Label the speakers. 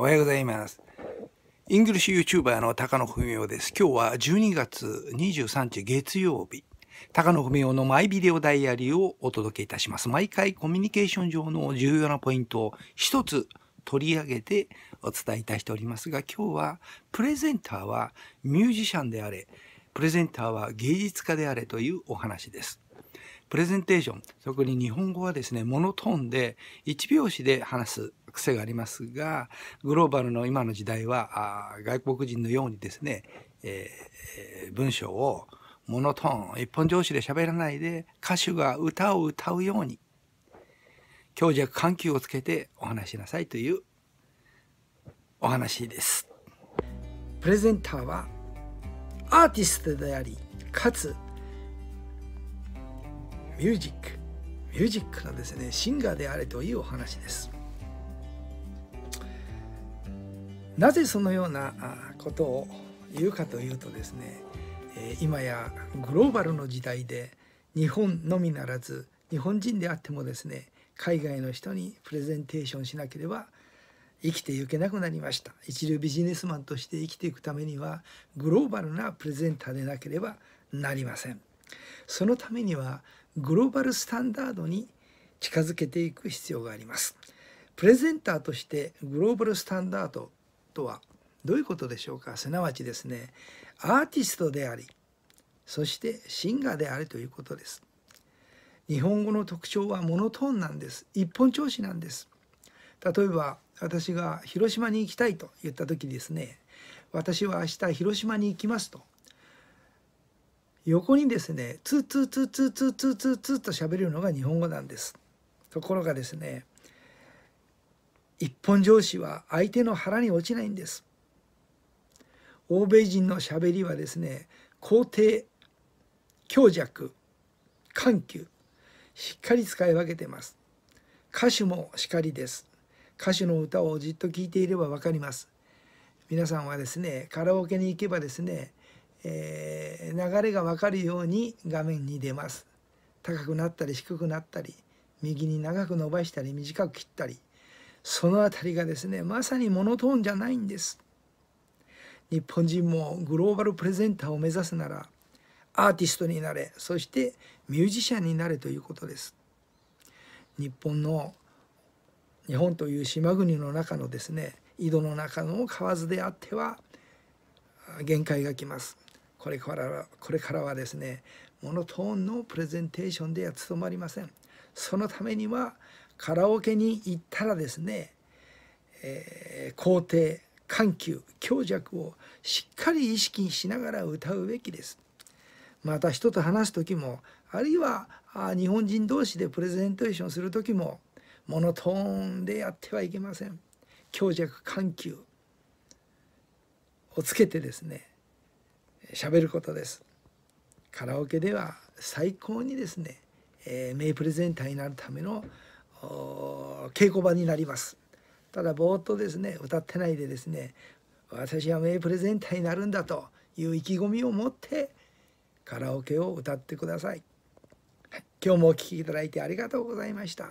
Speaker 1: おはようございます。イングリッシュ YouTuber の高野文夫です。今日は12月23日月曜日。高野文夫のマイビデオダイアリーをお届けいたします。毎回コミュニケーション上の重要なポイントを一つ取り上げてお伝えいたしておりますが、今日はプレゼンターはミュージシャンであれ、プレゼンターは芸術家であれというお話です。プレゼンテーション、特に日本語はですね、モノトーンで1拍子で話す癖がありますが、グローバルの今の時代は、あ外国人のようにですね、えー、文章をモノトーン、一本上司で喋らないで、歌手が歌を歌うように、強弱緩急をつけてお話しなさいというお話です。プレゼンターはアーティストであり、かつミュージックミュージックのですねシンガーであれというお話ですなぜそのようなことを言うかというとですね今やグローバルの時代で日本のみならず日本人であってもですね海外の人にプレゼンテーションしなければ生きていけなくなりました一流ビジネスマンとして生きていくためにはグローバルなプレゼンターでなければなりませんそのためにはグローバルスタンダードに近づけていく必要があります。プレゼンターとしてグローバルスタンダードとはどういうことでしょうかすなわちですねアーティストでありそしてシンガーであるということです。日本語の特徴はモノトーンなんです一本調子なんです例えば私が広島に行きたいと言った時ですね私は明日広島に行きますと横にですねツーツーツーツーツーツーツーツーと喋るのが日本語なんですところがですね一本上司は相手の腹に落ちないんです欧米人の喋りはですね肯定強弱緩急しっかり使い分けてます歌手もしかりです歌手の歌をじっと聞いていればわかります皆さんはですねカラオケに行けばですねえ流れが分かるように画面に出ます高くなったり低くなったり右に長く伸ばしたり短く切ったりその辺りがですねまさにモノトーンじゃないんです日本人もグローバルプレゼンターを目指すならアーティストになれそしてミュージシャンになれということです日本の日本という島国の中のですね井戸の中の河津であっては限界がきますこれからはこれからはですねモノトーンのプレゼンテーションでは務まりませんそのためにはカラオケに行ったらですね、えー、肯緩急強弱をしっかり意識しながら歌うべきですまた人と話す時もあるいは日本人同士でプレゼンテーションする時もモノトーンでやってはいけません強弱緩急をつけてですね喋ることですカラオケでは最高にですね、えー、名プレゼンターになるための稽古場になりますただぼーっとですね歌ってないでですね私は名プレゼンターになるんだという意気込みを持ってカラオケを歌ってください、今日もお聴きいただいてありがとうございました、